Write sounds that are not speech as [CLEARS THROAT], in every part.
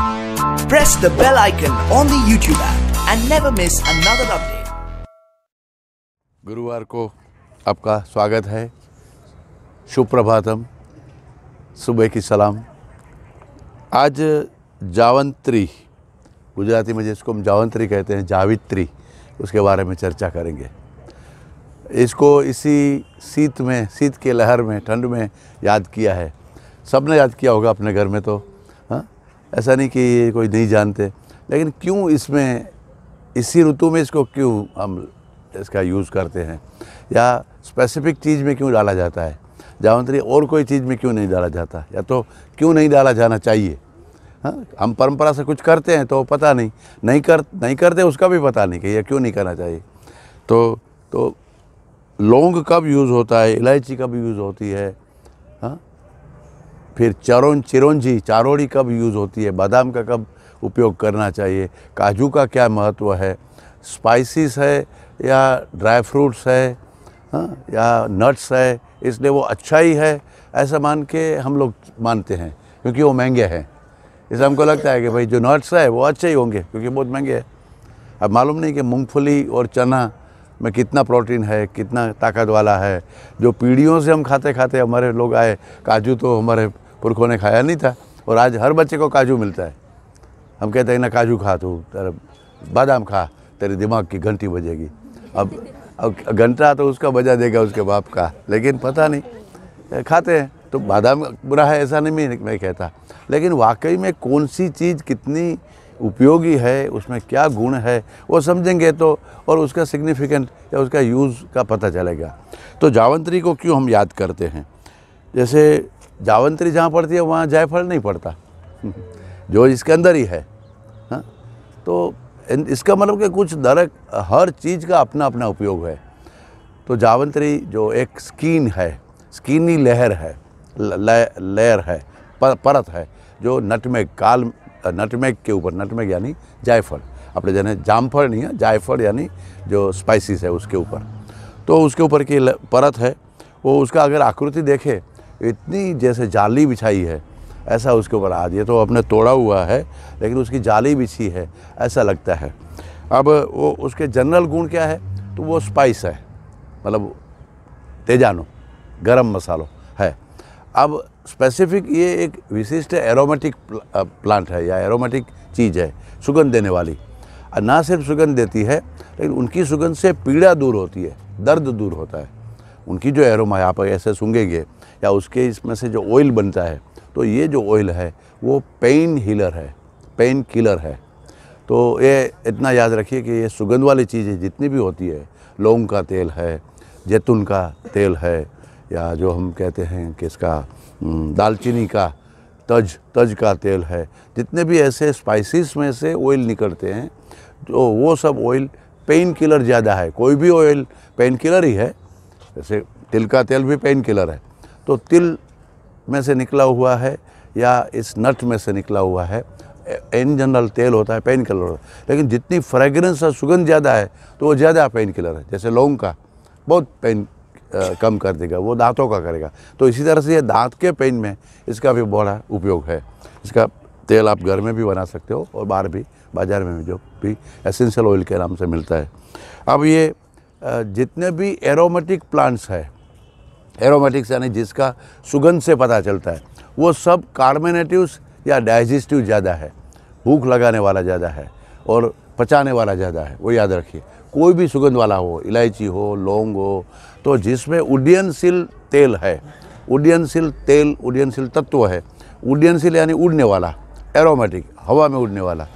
Press the bell icon on the YouTube app and never miss another update. गुरुवार को आपका स्वागत है प्रभातम सुबह की सलाम आज जावंत्री गुजराती में जिसको हम जावंत्री कहते हैं जावित्री उसके बारे में चर्चा करेंगे इसको इसी शीत में शीत के लहर में ठंड में याद किया है सब ने याद किया होगा अपने घर में तो ऐसा नहीं कि ये कोई नहीं जानते लेकिन क्यों इसमें इसी ऋतु में इसको क्यों हम इसका यूज़ करते हैं या स्पेसिफिक चीज़ में क्यों डाला जाता है जावंतरी और कोई चीज़ में क्यों नहीं डाला जाता या तो क्यों नहीं डाला जाना चाहिए हाँ हम परंपरा से कुछ करते हैं तो पता नहीं नहीं कर नहीं करते उसका भी पता नहीं कि यह क्यों नहीं करना चाहिए तो तो लौंग कब यूज़ होता है इलायची कब यूज़ होती है फिर चरों चिरोंजी चारोड़ी कब यूज़ होती है बादाम का कब उपयोग करना चाहिए काजू का क्या महत्व है स्पाइसिस है या ड्राई फ्रूट्स है हा? या नट्स है इसलिए वो अच्छा ही है ऐसा मान के हम लोग मानते हैं क्योंकि वो महंगे हैं इसलिए हमको लगता है कि भाई जो नट्स है वो अच्छे ही होंगे क्योंकि बहुत महंगे हैं अब मालूम नहीं कि मूंगफली और चना में कितना प्रोटीन है कितना ताकत वाला है जो पीढ़ियों से हम खाते खाते हमारे लोग आए काजू तो हमारे पुरखों ने खाया नहीं था और आज हर बच्चे को काजू मिलता है हम कहते हैं ना काजू खा तू तेरा बादाम खा तेरे दिमाग की घंटी बजेगी अब अब घंटा तो उसका बजा देगा उसके बाप का लेकिन पता नहीं खाते हैं तो बादाम बुरा है ऐसा नहीं मैं कहता लेकिन वाकई में कौन सी चीज़ कितनी उपयोगी है उसमें क्या गुण है वो समझेंगे तो और उसका सिग्निफिकेंट या उसका यूज़ का पता चलेगा तो जावंतरी को क्यों हम याद करते हैं जैसे जावंतरी जहाँ पड़ती है वहाँ जायफल नहीं पड़ता जो इसके अंदर ही है हा? तो इसका मतलब कि कुछ दरक हर चीज़ का अपना अपना उपयोग है तो जावंतरी जो एक स्कीन है स्कीनी लहर है लेयर है पर, परत है जो नटमेग काल नटमेग के ऊपर नटमेग यानी जायफल આપણે जामफल नहीं है जायफल यानी जो स्पाइसीस है उसके ऊपर तो उसके ऊपर की परत है वो उसका अगर आकृति देखे इतनी जैसे जाली बिछाई है ऐसा उसके ऊपर आज ये तो अपने तोड़ा हुआ है लेकिन उसकी जाली बिछी है ऐसा लगता है अब वो उसके जनरल गुण क्या है तो वो स्पाइस है मतलब तेजानो गरम मसालो है अब स्पेसिफिक ये एक विशिष्ट एरोमेटिक प्लांट है या एरोमेटिक चीज़ है सुगंध देने वाली ना सिर्फ सुगंध देती है लेकिन उनकी सुगंध से पीड़ा दूर होती है दर्द दूर होता है उनकी जो एरोमा आप ऐसे सूंगेंगे या उसके इसमें से जो ऑयल बनता है तो ये जो ऑयल है वो पेन हीलर है पेन किलर है तो ये इतना याद रखिए कि ये सुगंध वाली चीज़ें जितनी भी होती है लौंग का तेल है जैतून का तेल है या जो हम कहते हैं कि इसका दालचीनी का तज तज का तेल है जितने भी ऐसे स्पाइसेस में से ऑयल निकलते हैं तो वो सब ऑयल पेन किलर ज़्यादा है कोई भी ऑयल पेन किलर ही है जैसे तिल का तेल भी पेन किलर है तो तिल में से निकला हुआ है या इस नट में से निकला हुआ है इन जनरल तेल होता है पेन किलर होता है लेकिन जितनी फ्रेगरेंस और सुगंध ज़्यादा है तो वो ज़्यादा पेन किलर है जैसे लौंग का बहुत पेन कम कर देगा वो दांतों का करेगा तो इसी तरह से ये दांत के पेन में इसका भी बड़ा उपयोग है इसका तेल आप घर में भी बना सकते हो और बाहर भी बाज़ार में जो भी एसेंशियल ऑयल के नाम से मिलता है अब ये जितने भी एरोमेटिक प्लांट्स है एरोमेटिक्स यानी जिसका सुगंध से पता चलता है वो सब कार्बोनेटिव या डाइजेस्टिव ज़्यादा है भूख लगाने वाला ज़्यादा है और पचाने वाला ज़्यादा है वो याद रखिए कोई भी सुगंध वाला हो इलायची हो लौंग हो तो जिसमें उड्डयनशील तेल है उड्डयनशील तेल उड्डयनशील तत्व है उड्डयनशील यानी उड़ने वाला एरोमेटिक हवा में उड़ने वाला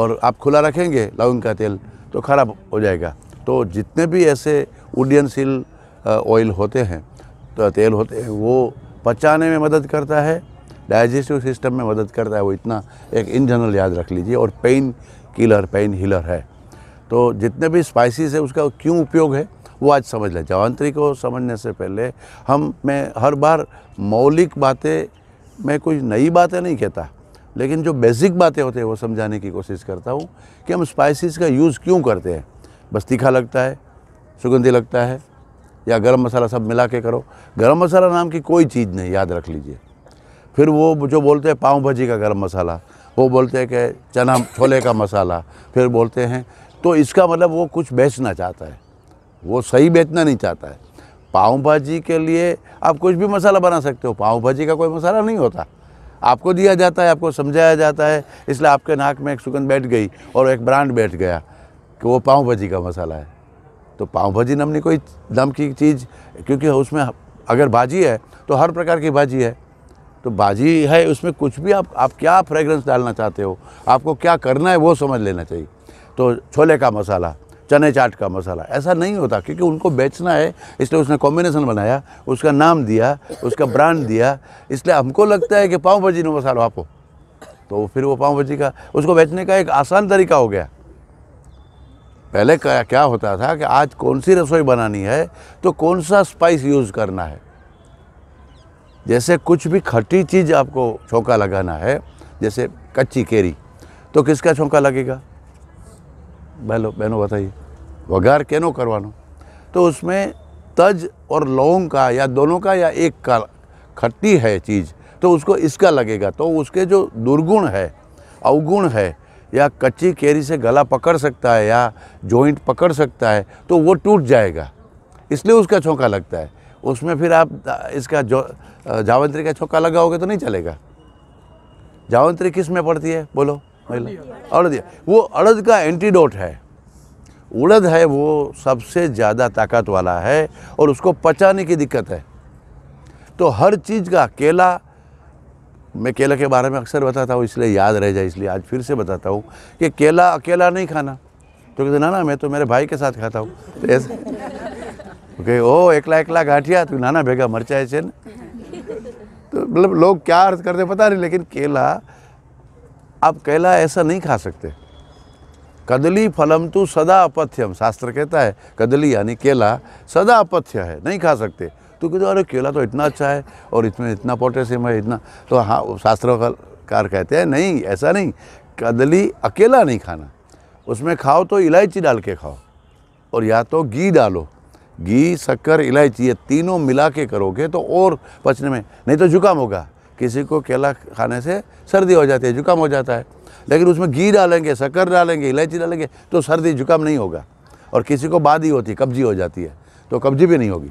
और आप खुला रखेंगे लौंग का तेल तो खराब हो जाएगा तो जितने भी ऐसे उड्डयनशील ऑयल होते हैं तो तेल होते हैं वो पचाने में मदद करता है डाइजेस्टिव सिस्टम में मदद करता है वो इतना एक इन जनरल याद रख लीजिए और पेन किलर पेन हीलर है तो जितने भी स्पाइसीस है उसका क्यों उपयोग है वो आज समझ लें जवांतरी को समझने से पहले हम मैं हर बार मौलिक बातें मैं कोई नई बातें नहीं कहता लेकिन जो बेसिक बातें होते हैं वो समझाने की कोशिश करता हूँ कि हम स्पाइसेस का यूज़ क्यों करते हैं बस तीखा लगता है सुगंधी लगता है या गरम मसाला सब मिला के करो गरम मसाला नाम की कोई चीज़ नहीं याद रख लीजिए फिर वो जो बोलते हैं पाव भाजी का गरम मसाला वो बोलते हैं कि चना छोले का मसाला फिर बोलते हैं तो इसका मतलब वो कुछ बेचना चाहता है वो सही बेचना नहीं चाहता है पाव भाजी के लिए आप कुछ भी मसाला बना सकते हो पाव भाजी का कोई मसाला नहीं होता आपको दिया जाता है आपको समझाया जाता है इसलिए आपके नाक में एक सुगंध बैठ गई और एक ब्रांड बैठ गया कि वो पाव भाजी का मसाला है तो पाव भाजी नामनी कोई दम की चीज़ क्योंकि उसमें अगर भाजी है तो हर प्रकार की भाजी है तो भाजी है उसमें कुछ भी आप आप क्या फ्रेगरेंस डालना चाहते हो आपको क्या करना है वो समझ लेना चाहिए तो छोले का मसाला चने चाट का मसाला ऐसा नहीं होता क्योंकि उनको बेचना है इसलिए उसने कॉम्बिनेशन बनाया उसका नाम दिया उसका ब्रांड दिया इसलिए हमको लगता है कि पाव भाजी ने मसाला आपको तो फिर वो पाव भाजी का उसको बेचने का एक आसान तरीका हो गया पहले क्या क्या होता था कि आज कौन सी रसोई बनानी है तो कौन सा स्पाइस यूज़ करना है जैसे कुछ भी खट्टी चीज़ आपको छौका लगाना है जैसे कच्ची केरी तो किसका छौका लगेगा बहलो बहनों बताइए वगैरह कैनो करवानो तो उसमें तज और लौंग का या दोनों का या एक का खट्टी है चीज़ तो उसको इसका लगेगा तो उसके जो दुर्गुण है अवगुण है या कच्ची केरी से गला पकड़ सकता है या जॉइंट पकड़ सकता है तो वो टूट जाएगा इसलिए उसका छौका लगता है उसमें फिर आप इसका जो जावंत्री का छौका लगाओगे तो नहीं चलेगा जावंत्री किस में पड़ती है बोलो अड़द वो अड़द का एंटीडोट है उड़द है वो सबसे ज़्यादा ताकत वाला है और उसको पचाने की दिक्कत है तो हर चीज़ का केला मैं केला के बारे में अक्सर बताता हूँ इसलिए याद रह जाए इसलिए आज फिर से बताता हूँ कि केला अकेला नहीं खाना तो कहते ना ना मैं तो मेरे भाई के साथ खाता हूँ तो ऐसे ओके ओ एकला एकला गाठिया तो नाना भेगा मरचाए ऐसे ने तो मतलब लोग क्या अर्थ करते पता नहीं लेकिन केला आप केला ऐसा नहीं खा सकते कदली फलम तो सदा अपथ्यम शास्त्र कहता है कदली यानी केला सदा अपथ्य है नहीं खा सकते तो कहते अरे केला तो इतना अच्छा है और इसमें इतना पोटेशियम है इतना तो हाँ कार कहते हैं नहीं ऐसा नहीं कदली अकेला नहीं खाना उसमें खाओ तो इलायची डाल के खाओ और या तो घी डालो घी शक्कर इलायची ये तीनों मिला के करोगे तो और पचने में नहीं तो जुकाम होगा किसी को केला खाने से सर्दी हो जाती है जुकाम हो जाता है लेकिन उसमें घी डालेंगे शक्कर डालेंगे इलायची डालेंगे तो सर्दी जुकाम नहीं होगा और किसी को बाद ही होती कब्जी हो जाती है तो कब्जी भी नहीं होगी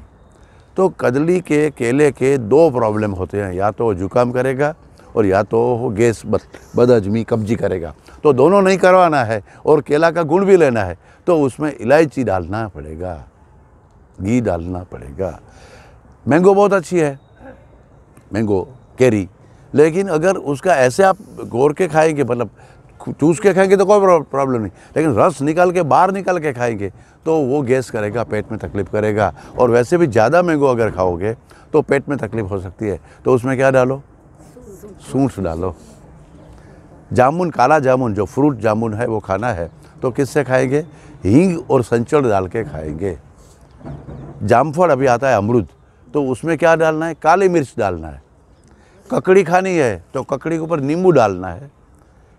तो कदली के केले के दो प्रॉब्लम होते हैं या तो जुकाम करेगा और या तो वो गैस बद बदअज़मी कब्जी करेगा तो दोनों नहीं करवाना है और केला का गुड़ भी लेना है तो उसमें इलायची डालना पड़ेगा घी डालना पड़ेगा मैंगो बहुत अच्छी है मैंगो कैरी लेकिन अगर उसका ऐसे आप गोर के खाएंगे मतलब चूस के खाएंगे तो कोई प्रॉब्लम नहीं लेकिन रस निकाल के बाहर निकाल के खाएंगे तो वो गैस करेगा पेट में तकलीफ़ करेगा और वैसे भी ज़्यादा मैंगो अगर खाओगे तो पेट में तकलीफ़ हो सकती है तो उसमें क्या डालो सूठ डालो जामुन काला जामुन जो फ्रूट जामुन है वो खाना है तो किससे खाएंगे हींग और संचड़ डाल के खाएंगे जामफड़ अभी आता है अमरुद तो उसमें क्या डालना है काली मिर्च डालना है ककड़ी खानी है तो ककड़ी के ऊपर नींबू डालना है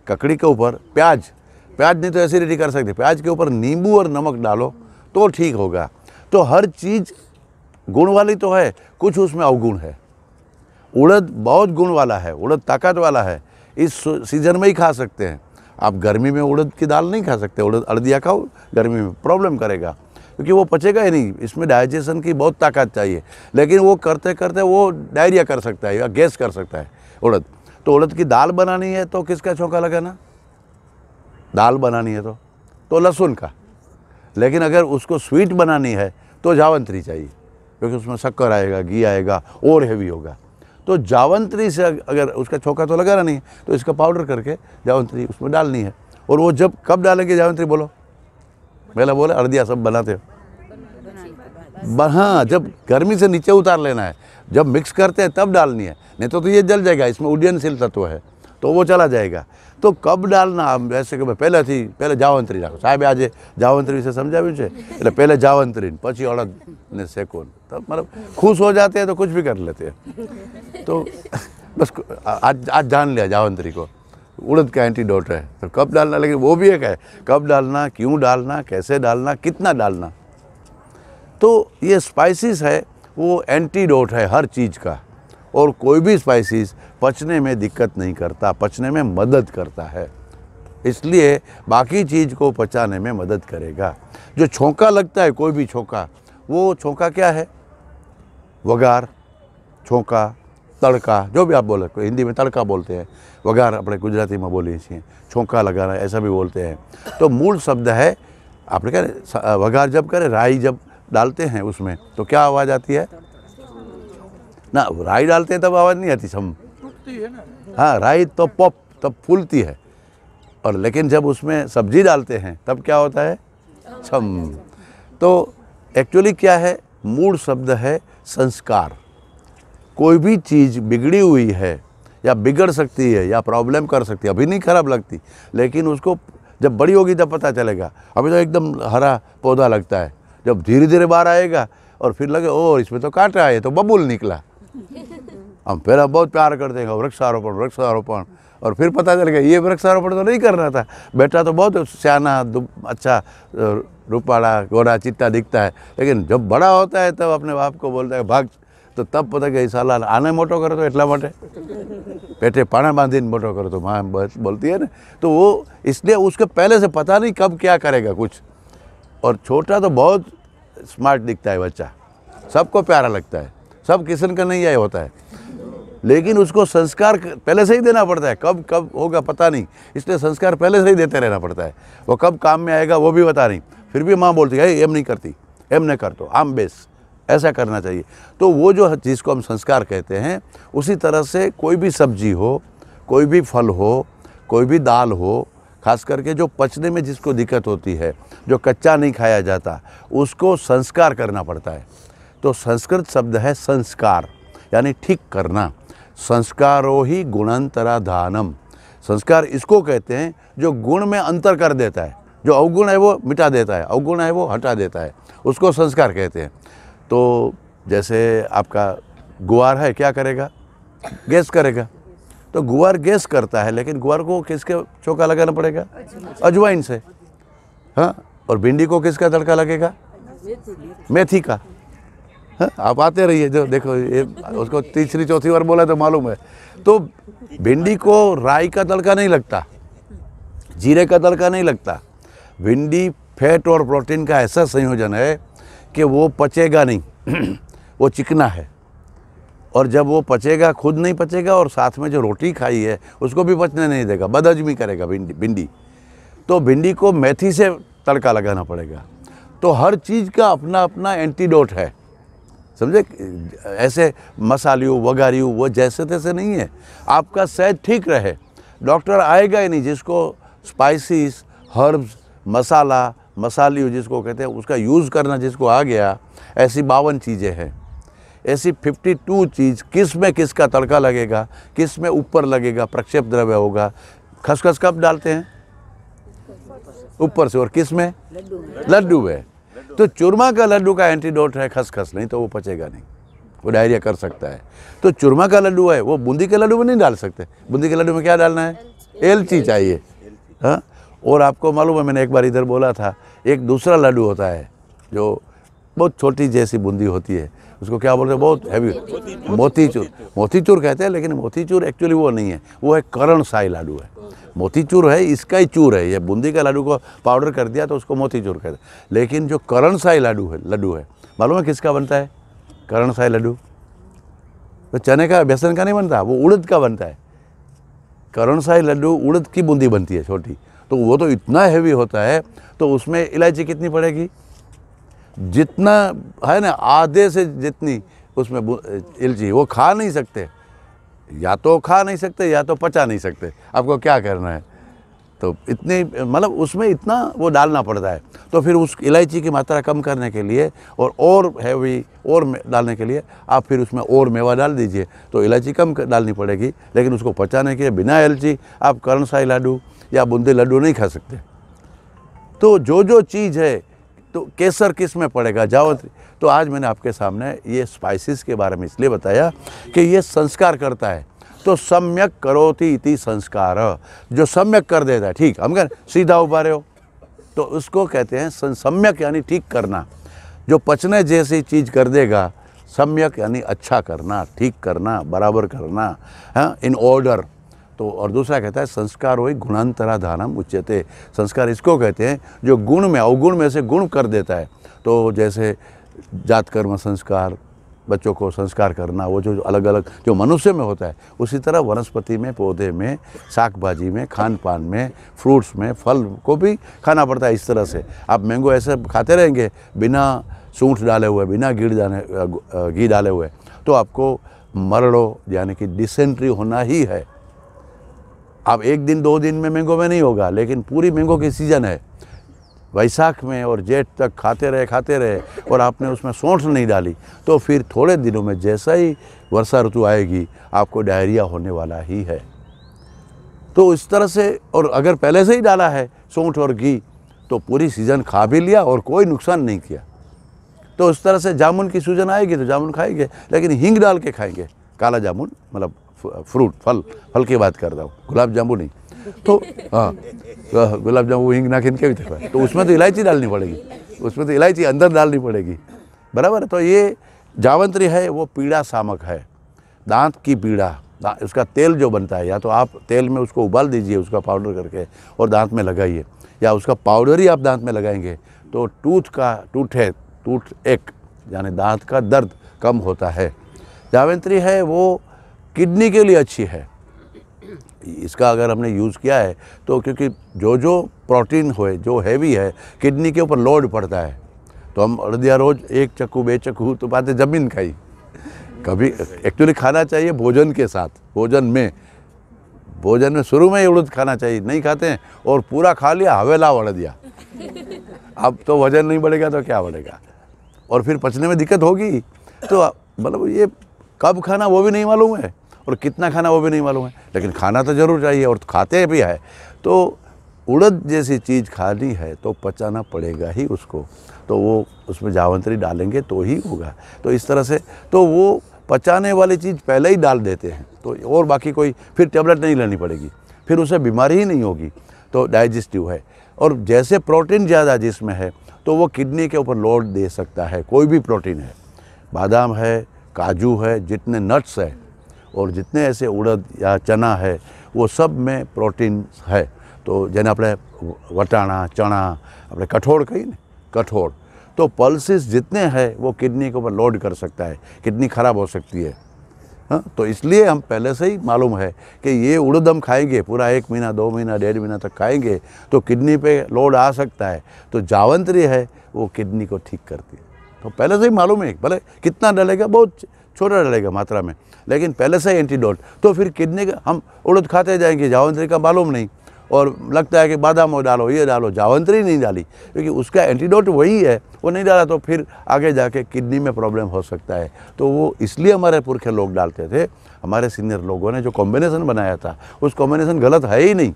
ककड़ी के ऊपर प्याज प्याज नहीं तो एसिडिटी कर सकते प्याज के ऊपर नींबू और नमक डालो तो ठीक होगा तो हर चीज़ गुण वाली तो है कुछ उसमें अवगुण है उड़द बहुत गुण वाला है उड़द ताकत वाला है इस सीज़न में ही खा सकते हैं आप गर्मी में उड़द की दाल नहीं खा सकते उड़द अड़दिया खाओ गर्मी में प्रॉब्लम करेगा क्योंकि वो पचेगा ही नहीं इसमें डाइजेशन की बहुत ताकत चाहिए लेकिन वो करते करते वो डायरिया कर सकता है या गैस कर सकता है उड़द तो उड़द की दाल बनानी है तो किसका चौंका लगाना दाल बनानी है तो तो लहसुन का लेकिन अगर उसको स्वीट बनानी है तो जावंतरी चाहिए क्योंकि उसमें शक्कर आएगा घी आएगा और हैवी होगा तो जावंतरी से अगर उसका छोका तो लगाना नहीं नहीं तो इसका पाउडर करके जावंतरी उसमें डालनी है और वो जब कब डालेंगे जावंतरी बोलो पहला बोला अर्दिया सब बनाते हो हाँ जब गर्मी से नीचे उतार लेना है जब मिक्स करते हैं तब डालनी है नहीं तो, तो ये जल जाएगा इसमें उड्डयनशील तत्व है तो वो चला जाएगा तो कब डालना जैसे कि કે पहले थी पहले जावंतरी સાહેબે आज जावंतरी વિશે સમજાવ્યું છે पहले जावंतरी पची अड़द ने ને तो मतलब खुश हो जाते हैं तो कुछ भी कर लेते हैं तो बस आज आज जान लिया जावंतरी को उड़द का एंटीडोट है तो कब डालना लेकिन वो भी एक है कब डालना क्यों डालना कैसे डालना कितना डालना तो ये स्पाइसिस है वो एंटीडोट है हर चीज़ का और कोई भी स्पाइसेस पचने में दिक्कत नहीं करता पचने में मदद करता है इसलिए बाकी चीज़ को पचाने में मदद करेगा जो छोंका लगता है कोई भी छोंका वो छोंका क्या है वगार छोंका तड़का जो भी आप बोले हिंदी में तड़का बोलते हैं वगार अपने गुजराती में बोली छे छोंका लगाना ऐसा भी बोलते हैं तो मूल शब्द है आपने क्या वगार जब करें राई जब डालते हैं उसमें तो क्या आवाज़ आती है ना राई डालते हैं तब आवाज़ नहीं आती हम हाँ राई तो पॉप तब फूलती है और लेकिन जब उसमें सब्जी डालते हैं तब क्या होता है छम तो एक्चुअली क्या है मूल शब्द है संस्कार कोई भी चीज़ बिगड़ी हुई है या बिगड़ सकती है या प्रॉब्लम कर सकती है अभी नहीं खराब लगती लेकिन उसको जब बड़ी होगी तब पता चलेगा अभी तो एकदम हरा पौधा लगता है जब धीरे धीरे बाहर आएगा और फिर लगे ओ इसमें तो काटा है तो बबूल निकला हम पहला बहुत प्यार करते हैं वृक्षारोपण वृक्षारोपण और फिर पता चल गया ये वृक्षारोपण तो नहीं कर रहा था बेटा तो बहुत सियाना अच्छा रूपाड़ा घोड़ा चिट्टा दिखता है लेकिन जब बड़ा होता है तब तो अपने बाप को बोलता है भाग तो तब पता गया साल आने मोटो करो तो માટે मोटे પાણા पाना बांधी मोटो करो तो माँ बोलती है ना तो वो इसलिए उसके पहले से पता नहीं कब क्या करेगा कुछ और छोटा तो बहुत स्मार्ट दिखता है बच्चा सबको प्यारा लगता है सब किशन का नहीं आए होता है लेकिन उसको संस्कार पहले से ही देना पड़ता है कब कब होगा पता नहीं इसलिए संस्कार पहले से ही देते रहना पड़ता है वो कब काम में आएगा वो भी बता नहीं फिर भी माँ बोलती है एम नहीं करती एम नहीं कर दो आम बेस ऐसा करना चाहिए तो वो जो जिसको हम संस्कार कहते हैं उसी तरह से कोई भी सब्जी हो कोई भी फल हो कोई भी दाल हो खास करके जो पचने में जिसको दिक्कत होती है जो कच्चा नहीं खाया जाता उसको संस्कार करना पड़ता है तो संस्कृत शब्द है संस्कार यानी ठीक करना संस्कारो ही गुणांतराधानम संस्कार इसको कहते हैं जो गुण में अंतर कर देता है जो अवगुण है वो मिटा देता है अवगुण है वो हटा देता है उसको संस्कार कहते हैं तो जैसे आपका गुआर है क्या करेगा गैस करेगा तो गुआर गैस करता है लेकिन गुआर को किसके चौका लगाना पड़ेगा अजवाइन से हाँ और भिंडी को किसका तड़का लगेगा मेथी का [LAUGHS] आप आते रहिए जो देखो ये उसको तीसरी चौथी बार बोला तो मालूम है तो भिंडी को राई का तड़का नहीं लगता जीरे का तड़का नहीं लगता भिंडी फैट और प्रोटीन का ऐसा संयोजन है कि वो पचेगा नहीं [CLEARS THROAT] वो चिकना है और जब वो पचेगा खुद नहीं पचेगा और साथ में जो रोटी खाई है उसको भी पचने नहीं देगा बदहजमी करेगा भिंडी भिंडी तो भिंडी को मेथी से तड़का लगाना पड़ेगा तो हर चीज़ का अपना अपना एंटीडोट है समझे ऐसे मसालियों वगारियों वो जैसे तैसे नहीं है आपका सेहत ठीक रहे डॉक्टर आएगा ही नहीं जिसको स्पाइसिस हर्ब्स मसाला मसालियों जिसको कहते हैं उसका यूज़ करना जिसको आ गया ऐसी बावन चीज़ें हैं ऐसी 52 चीज़ किस में किसका तड़का लगेगा किस में ऊपर लगेगा प्रक्षेप द्रव्य होगा खसखस कब डालते हैं ऊपर से और किस में लड्डू में तो चूरमा का लड्डू का एंटीडोट है खसखस नहीं तो वो पचेगा नहीं वो डायरिया कर सकता है तो चूरमा का लड्डू है वो बूंदी के लड्डू में नहीं डाल सकते बूंदी के लड्डू में क्या डालना है एलची चाहिए हाँ और आपको मालूम है मैंने एक बार इधर बोला था एक दूसरा लड्डू होता है जो बहुत छोटी जैसी बूंदी होती है उसको क्या बोलते हैं बहुत हैवी मोतीचूर मोतीचूर कहते हैं लेकिन मोतीचूर एक्चुअली वो नहीं है वो है करण साई लाडू है मोती चूर है इसका ही चूर है ये बूंदी का लड्डू को पाउडर कर दिया तो उसको मोती चूर कहते हैं लेकिन जो करण साई लाडू है लड्डू है मालूम है किसका बनता है करण साई लड्डू तो चने का बेसन का नहीं बनता वो उड़द का बनता है करण साई लड्डू उड़द की बूंदी बनती है छोटी तो वो तो इतना हैवी होता है तो उसमें इलायची कितनी पड़ेगी जितना है ना आधे से जितनी उसमें इलायची वो खा नहीं सकते या तो खा नहीं सकते या तो पचा नहीं सकते आपको क्या करना है तो इतने मतलब उसमें इतना वो डालना पड़ता है तो फिर उस इलायची की मात्रा कम करने के लिए और और हैवी और डालने के लिए आप फिर उसमें और मेवा डाल दीजिए तो इलायची कम डालनी पड़ेगी लेकिन उसको पचाने के लिए बिना इलायची आप करणसाई लाडू या बूंदी लड्डू नहीं खा सकते तो जो जो चीज़ है तो केसर किस में पड़ेगा जावत्री तो आज मैंने आपके सामने ये स्पाइसेस के बारे में इसलिए बताया कि ये संस्कार करता है तो सम्यक करोति इति संस्कार जो सम्यक कर देता है ठीक हम कह सीधा उभा रहे हो तो उसको कहते हैं सम्यक यानी ठीक करना जो पचने जैसी चीज़ कर देगा सम्यक यानी अच्छा करना ठीक करना बराबर करना है इन ऑर्डर तो और दूसरा कहता है संस्कार वही गुणांतरा उच्चते संस्कार इसको कहते हैं जो गुण में अवगुण में से गुण कर देता है तो जैसे जात कर्म संस्कार बच्चों को संस्कार करना वो जो अलग अलग जो मनुष्य में होता है उसी तरह वनस्पति में पौधे में साग भाजी में खान पान में फ्रूट्स में फल को भी खाना पड़ता है इस तरह से आप मैंगो ऐसे खाते रहेंगे बिना सूंठ डाले हुए बिना घी डाले घी डाले हुए तो आपको मरड़ो यानी कि डिसेंट्री होना ही है आप एक दिन दो दिन में मैंगो में नहीं होगा लेकिन पूरी मैंगो की सीज़न है वैशाख में और जेठ तक खाते रहे खाते रहे और आपने उसमें सौंठ नहीं डाली तो फिर थोड़े दिनों में जैसा ही वर्षा ऋतु आएगी आपको डायरिया होने वाला ही है तो इस तरह से और अगर पहले से ही डाला है सोंठ और घी तो पूरी सीज़न खा भी लिया और कोई नुकसान नहीं किया तो उस तरह से जामुन की सूजन आएगी तो जामुन खाएंगे लेकिन हींग डाल के खाएंगे काला जामुन मतलब फ्रूट फल फल की बात कर रहा हूँ गुलाब जामुन ही तो हाँ तो गुलाब जामुन वो हिंग ना खिन के भी थे तो उसमें तो इलायची डालनी पड़ेगी उसमें तो इलायची अंदर डालनी पड़ेगी बराबर तो ये जावंत्री है वो पीड़ा सामक है दांत की पीड़ा उसका तेल जो बनता है या तो आप तेल में उसको उबाल दीजिए उसका पाउडर करके और दांत में लगाइए या उसका पाउडर ही आप दांत में लगाएंगे तो टूथ का टूट है टूट एक यानी दांत का दर्द कम होता है जावंत्री है वो किडनी के लिए अच्छी है इसका अगर हमने यूज़ किया है तो क्योंकि जो जो प्रोटीन होए जो हैवी है किडनी के ऊपर लोड पड़ता है तो हम हृदय रोज एक चक्कू बे चक्कू तो बातें जमीन खाई कभी एक्चुअली खाना चाहिए भोजन के साथ भोजन में भोजन में शुरू में ही उड़द खाना चाहिए नहीं खाते हैं और पूरा खा लिया हवेला उड़ दिया अब तो वजन नहीं बढ़ेगा तो क्या बढ़ेगा और फिर पचने में दिक्कत होगी तो मतलब ये कब खाना वो भी नहीं मालूम है और कितना खाना वो भी नहीं मालूम है लेकिन खाना तो ज़रूर चाहिए और खाते भी है तो उड़द जैसी चीज़ खानी है तो पचाना पड़ेगा ही उसको तो वो उसमें जावंतरी डालेंगे तो ही होगा तो इस तरह से तो वो पचाने वाली चीज़ पहले ही डाल देते हैं तो और बाकी कोई फिर टेबलेट नहीं लेनी पड़ेगी फिर उसे बीमारी ही नहीं होगी तो डाइजेस्टिव है और जैसे प्रोटीन ज़्यादा जिसमें है तो वो किडनी के ऊपर लोड दे सकता है कोई भी प्रोटीन है बादाम है काजू है जितने नट्स है और जितने ऐसे उड़द या चना है वो सब में प्रोटीन है तो जैसे अपने वटाणा चना अपने कठोर कही ना कठोर तो पल्सिस जितने हैं वो किडनी के ऊपर लोड कर सकता है किडनी खराब हो सकती है हाँ तो इसलिए हम पहले से ही मालूम है कि ये उड़द हम खाएंगे पूरा एक महीना दो महीना डेढ़ महीना तक खाएंगे तो किडनी पे लोड आ सकता है तो जावंतरी है वो किडनी को ठीक करती है तो पहले से ही मालूम है भले कितना डलेगा बहुत छोटा डालेगा मात्रा में लेकिन पहले से एंटीडोट तो फिर किडनी का हम उड़द खाते जाएंगे जावंत्री का मालूम नहीं और लगता है कि बादाम डालो ये डालो जावंत्री नहीं डाली क्योंकि उसका एंटीडोट वही है वो नहीं डाला तो फिर आगे जाके किडनी में प्रॉब्लम हो सकता है तो वो इसलिए हमारे पुरखे लोग डालते थे हमारे सीनियर लोगों ने जो कॉम्बिनेशन बनाया था उस कॉम्बिनेशन गलत है ही नहीं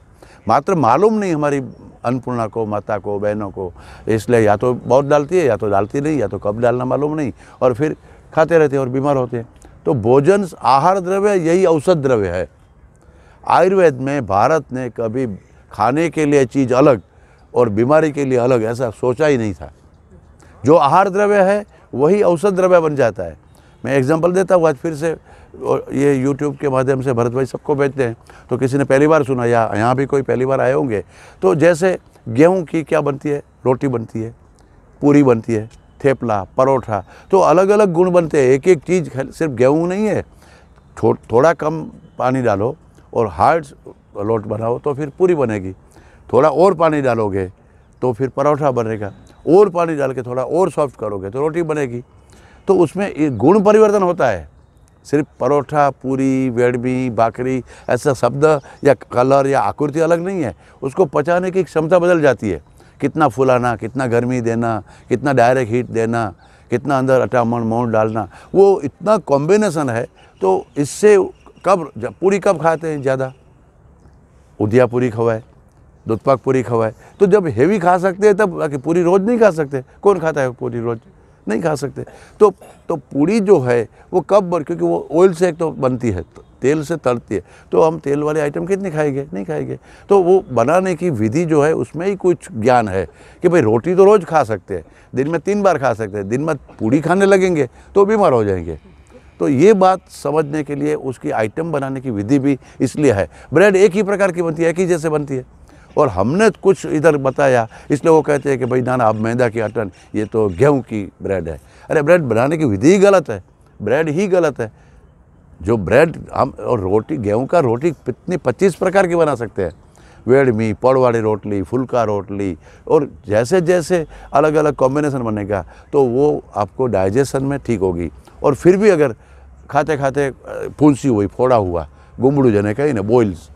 मात्र मालूम नहीं हमारी अन्नपूर्णा को माता को बहनों को इसलिए या तो बहुत डालती है या तो डालती नहीं या तो कब डालना मालूम नहीं और फिर खाते रहते हैं और बीमार होते हैं तो भोजन आहार द्रव्य यही औसत द्रव्य है आयुर्वेद में भारत ने कभी खाने के लिए चीज़ अलग और बीमारी के लिए अलग ऐसा सोचा ही नहीं था जो आहार द्रव्य है वही औसत द्रव्य बन जाता है मैं एग्जाम्पल देता हूँ आज फिर से ये यूट्यूब के माध्यम से भरत भाई सबको बेचते हैं तो किसी ने पहली बार सुना या यहाँ भी कोई पहली बार आए होंगे तो जैसे गेहूँ की क्या बनती है रोटी बनती है पूरी बनती है थेपला परोठा तो अलग अलग गुण बनते हैं एक एक चीज़ सिर्फ गेहूँ नहीं है थो, थोड़ा कम पानी डालो और हार्ड लोट बनाओ तो फिर पूरी बनेगी थोड़ा और पानी डालोगे तो फिर परोठा बनेगा और पानी डाल के थोड़ा और सॉफ्ट करोगे तो रोटी बनेगी तो उसमें गुण परिवर्तन होता है सिर्फ परोठा पूरी वेड़मी बाकरी ऐसा शब्द या कलर या आकृति अलग नहीं है उसको पचाने की क्षमता बदल जाती है कितना फुलाना कितना गर्मी देना कितना डायरेक्ट हीट देना कितना अंदर अटामन मोड़ डालना वो इतना कॉम्बिनेसन है तो इससे कब पूरी कब खाते हैं ज़्यादा उदिया पूरी खवाए दूधपाक पूरी खवाए तो जब हेवी खा सकते हैं तब बाकी पूरी रोज़ नहीं खा सकते कौन खाता है पूरी रोज़ नहीं खा सकते तो तो पूरी जो है वो कब क्योंकि वो ऑयल से एक तो बनती है तो, तेल से तलती है तो हम तेल वाले आइटम कितने खाएंगे नहीं खाएंगे तो वो बनाने की विधि जो है उसमें ही कुछ ज्ञान है कि भाई रोटी तो रोज़ खा सकते हैं दिन में तीन बार खा सकते हैं दिन में पूड़ी खाने लगेंगे तो बीमार हो जाएंगे तो ये बात समझने के लिए उसकी आइटम बनाने की विधि भी इसलिए है ब्रेड एक ही प्रकार की बनती है एक ही जैसे बनती है और हमने कुछ इधर बताया इसलिए वो कहते हैं कि भाई नाना आप मैदा की आटन ये तो गेहूँ की ब्रेड है अरे ब्रेड बनाने की विधि ही गलत है ब्रेड ही गलत है जो ब्रेड हम और रोटी गेहूं का रोटी कितनी पच्चीस प्रकार की बना सकते हैं वेड़मी पड़ वाली रोटली फुल्का रोटली और जैसे जैसे अलग अलग कॉम्बिनेशन बनेगा तो वो आपको डाइजेशन में ठीक होगी और फिर भी अगर खाते खाते फूंसी हुई फोड़ा हुआ गुमड़ू जने कहीं ना बॉइल्स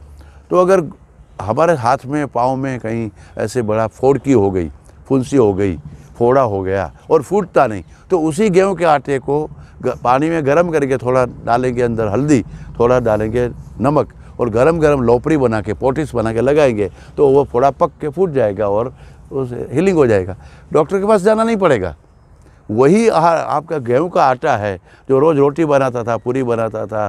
तो अगर हमारे हाथ में पाँव में कहीं ऐसे बड़ा फोड़की हो गई फुंसी हो गई फोड़ा हो गया और फूटता नहीं तो उसी गेहूं के आटे को पानी में गर्म करके थोड़ा डालेंगे अंदर हल्दी थोड़ा डालेंगे नमक और गरम गरम लोपड़ी बना के पोटिस बना के लगाएंगे तो वो फोड़ा पक के फूट जाएगा और उस हीलिंग हो जाएगा डॉक्टर के पास जाना नहीं पड़ेगा वही आहार आपका गेहूं का आटा है जो रोज़ रोटी बनाता था पूरी बनाता था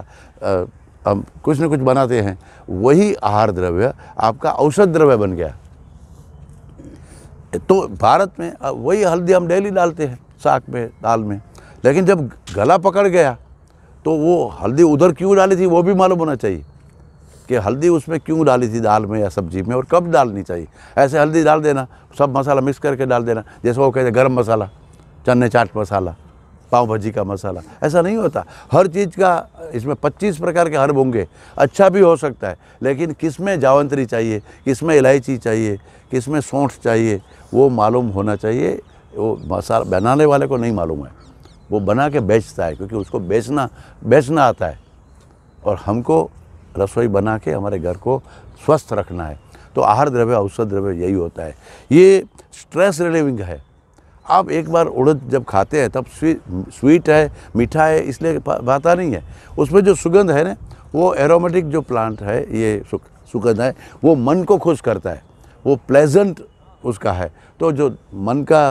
हम कुछ न कुछ बनाते हैं वही आहार द्रव्य आपका औषध द्रव्य बन गया तो भारत में वही हल्दी हम डेली डालते हैं साग में दाल में लेकिन जब गला पकड़ गया तो वो हल्दी उधर क्यों डाली थी वो भी मालूम होना चाहिए कि हल्दी उसमें क्यों डाली थी दाल में या सब्जी में और कब डालनी चाहिए ऐसे हल्दी डाल देना सब मसाला मिक्स करके डाल देना जैसे वो कहते गर्म मसाला चने चाट मसाला पाव भाजी का मसाला ऐसा नहीं होता हर चीज़ का इसमें 25 प्रकार के हर्ब होंगे अच्छा भी हो सकता है लेकिन किस में जावंतरी चाहिए किस में इलायची चाहिए किस में सौंठ चाहिए वो मालूम होना चाहिए वो मसाला बनाने वाले को नहीं मालूम है वो बना के बेचता है क्योंकि उसको बेचना बेचना आता है और हमको रसोई बना के हमारे घर को स्वस्थ रखना है तो आहार द्रव्य औषध द्रव्य यही होता है ये स्ट्रेस रिलीविंग है आप एक बार उड़द जब खाते हैं तब स्वी स्वीट है मीठा है इसलिए भाता नहीं है उसमें जो सुगंध है ना वो एरोमेटिक जो प्लांट है ये सुगंध है वो मन को खुश करता है वो प्लेजेंट उसका है तो जो मन का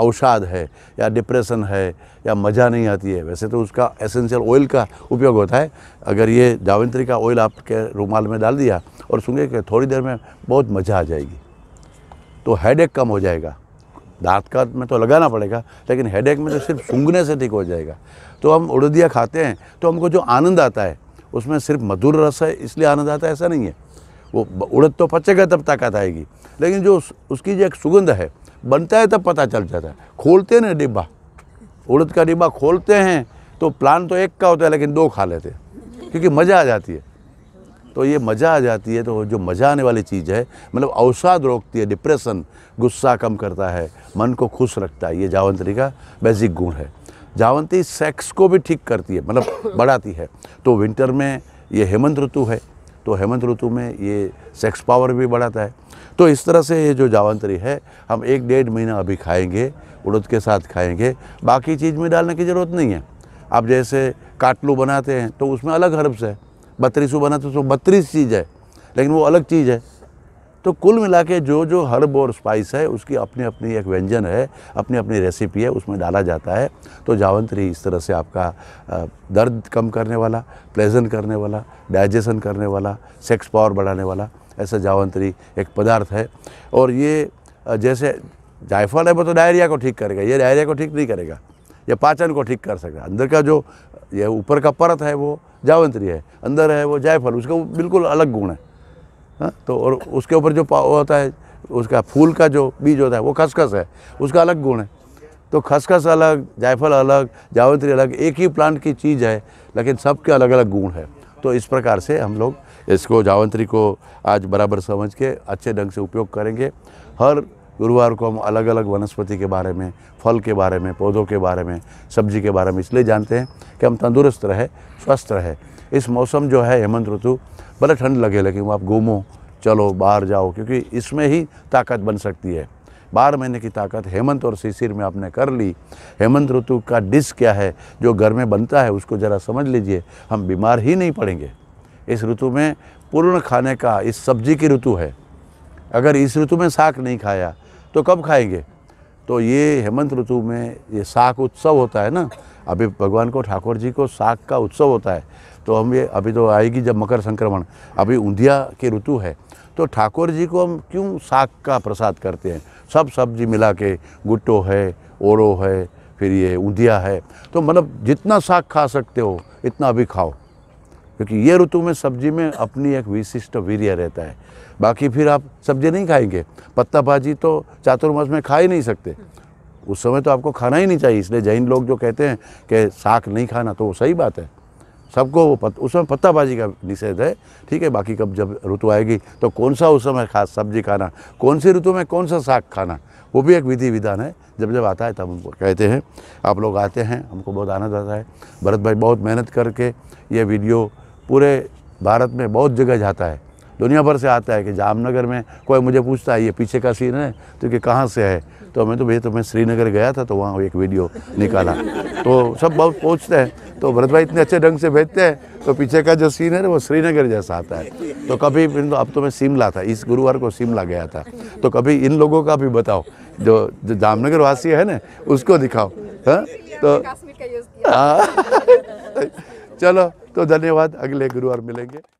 अवसाद है या डिप्रेशन है या मज़ा नहीं आती है वैसे तो उसका एसेंशियल ऑयल का उपयोग होता है अगर ये जावंत्री का ऑयल आपके रूमाल में डाल दिया और सुनिए कि थोड़ी देर में बहुत मज़ा आ जाएगी तो हेडेक कम हो जाएगा दांत का तो में तो लगाना पड़ेगा लेकिन हेडेक में तो सिर्फ सूंघने से ठीक हो जाएगा तो हम उड़दिया खाते हैं तो हमको जो आनंद आता है उसमें सिर्फ मधुर रस है इसलिए आनंद आता है ऐसा नहीं है वो उड़द तो पचेगा तब ताकत आएगी लेकिन जो उसकी जो एक सुगंध है बनता है तब पता चल जाता है खोलते ना डिब्बा उड़द का डिब्बा खोलते हैं तो प्लान तो एक का होता है लेकिन दो खा लेते हैं क्योंकि मज़ा आ जाती है तो ये मज़ा आ जाती है तो जो मज़ा आने वाली चीज़ है मतलब अवसाद रोकती है डिप्रेशन गुस्सा कम करता है मन को खुश रखता है ये जावंतरी का बेसिक गुण है जावंती सेक्स को भी ठीक करती है मतलब [COUGHS] बढ़ाती है तो विंटर में ये हेमंत ऋतु है तो हेमंत ऋतु में ये सेक्स पावर भी बढ़ाता है तो इस तरह से ये जो जावंतरी है हम एक डेढ़ महीना अभी खाएंगे उड़द के साथ खाएंगे बाकी चीज़ में डालने की ज़रूरत नहीं है आप जैसे काटलू बनाते हैं तो उसमें अलग हर्ब्स है बत्तीसों बना तो बत्तीस चीज़ है लेकिन वो अलग चीज़ है तो कुल मिला के जो जो हर्ब और स्पाइस है उसकी अपनी अपनी एक व्यंजन है अपनी अपनी रेसिपी है उसमें डाला जाता है तो जावंतरी इस तरह से आपका दर्द कम करने वाला प्लेजेंट करने वाला डाइजेशन करने वाला सेक्स पावर बढ़ाने वाला ऐसा जावंतरी एक पदार्थ है और ये जैसे जायफल है वो तो डायरिया को ठीक करेगा ये डायरिया को ठीक नहीं करेगा या पाचन को ठीक कर सकता है अंदर का जो यह ऊपर का परत है वो जावंत्री है अंदर है वो जायफल उसका बिल्कुल अलग गुण है हाँ तो और उसके ऊपर जो होता है उसका फूल का जो बीज होता है वो खसखस है उसका अलग गुण है तो खसखस अलग जायफल अलग जावंत्री अलग एक ही प्लांट की चीज़ है लेकिन सबके अलग अलग गुण है तो इस प्रकार से हम लोग इसको जावंत्री को आज बराबर समझ के अच्छे ढंग से उपयोग करेंगे हर गुरुवार को हम अलग अलग वनस्पति के बारे में फल के बारे में पौधों के बारे में सब्जी के बारे में इसलिए जानते हैं कि हम तंदुरुस्त रहे स्वस्थ रहे इस मौसम जो है हेमंत ऋतु भले ठंड लगे लेकिन आप घूमो चलो बाहर जाओ क्योंकि इसमें ही ताकत बन सकती है बारह महीने की ताकत हेमंत और शिशिर में आपने कर ली हेमंत ऋतु का डिश क्या है जो घर में बनता है उसको ज़रा समझ लीजिए हम बीमार ही नहीं पड़ेंगे इस ऋतु में पूर्ण खाने का इस सब्जी की ऋतु है अगर इस ऋतु में साग नहीं खाया तो कब खाएंगे तो ये हेमंत ऋतु में ये साग उत्सव होता है ना अभी भगवान को ठाकुर जी को साग का उत्सव होता है तो हम ये अभी तो आएगी जब मकर संक्रमण अभी उंधिया की ऋतु है तो ठाकुर जी को हम क्यों साग का प्रसाद करते हैं सब सब्जी मिला के गुट्टो है ओरो है फिर ये उंधिया है तो मतलब जितना साग खा सकते हो इतना अभी खाओ क्योंकि ये ऋतु में सब्जी में अपनी एक विशिष्ट वीर्य रहता है बाकी फिर आप सब्जी नहीं खाएंगे पत्ता भाजी तो चातुर्मास में खा ही नहीं सकते उस समय तो आपको खाना ही नहीं चाहिए इसलिए जैन लोग जो कहते हैं कि साग नहीं खाना तो वो सही बात है सबको वो पत, उस समय पत्ता भाजी का निषेध है ठीक है बाकी कब जब ऋतु आएगी तो कौन सा उस समय खा सब्जी खाना कौन सी ऋतु में कौन सा साग खाना वो भी एक विधि विधान है जब जब आता है तब हम कहते हैं आप लोग आते हैं हमको बहुत आनंद आता है भरत भाई बहुत मेहनत करके ये वीडियो पूरे भारत में बहुत जगह जाता है दुनिया भर से आता है कि जामनगर में कोई मुझे पूछता है ये पीछे का सीन है तो कि कहाँ से है तो मैं तो भैया तो मैं श्रीनगर गया था तो वहाँ एक वीडियो निकाला तो सब बहुत पूछते हैं तो भरत भाई इतने अच्छे ढंग से भेजते हैं तो पीछे का जो सीन है वो श्रीनगर जैसा आता है तो कभी तो अब तो मैं शिमला था इस गुरुवार को शिमला गया था तो कभी इन लोगों का भी बताओ जो जो जामनगर वासी है ना उसको दिखाओ हाँ तो हाँ। [LAUGHS] चलो तो धन्यवाद अगले गुरुवार मिलेंगे